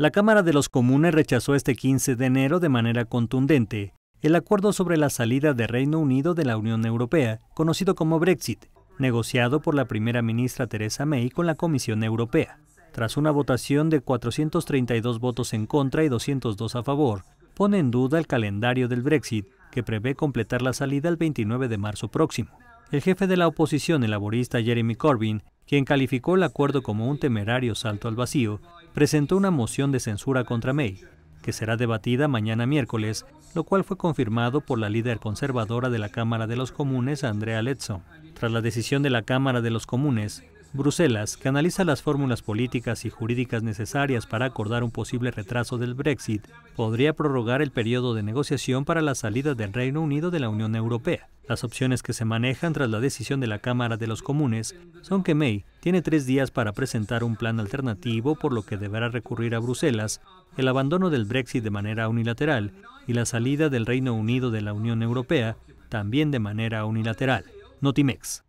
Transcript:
La Cámara de los Comunes rechazó este 15 de enero de manera contundente el acuerdo sobre la salida del Reino Unido de la Unión Europea, conocido como Brexit, negociado por la primera ministra Theresa May con la Comisión Europea. Tras una votación de 432 votos en contra y 202 a favor, pone en duda el calendario del Brexit, que prevé completar la salida el 29 de marzo próximo. El jefe de la oposición, el laborista Jeremy Corbyn, quien calificó el acuerdo como un temerario salto al vacío, presentó una moción de censura contra May, que será debatida mañana miércoles, lo cual fue confirmado por la líder conservadora de la Cámara de los Comunes, Andrea Lezzo. Tras la decisión de la Cámara de los Comunes, Bruselas, que analiza las fórmulas políticas y jurídicas necesarias para acordar un posible retraso del Brexit, podría prorrogar el periodo de negociación para la salida del Reino Unido de la Unión Europea. Las opciones que se manejan tras la decisión de la Cámara de los Comunes son que May tiene tres días para presentar un plan alternativo, por lo que deberá recurrir a Bruselas, el abandono del Brexit de manera unilateral y la salida del Reino Unido de la Unión Europea también de manera unilateral. Notimex.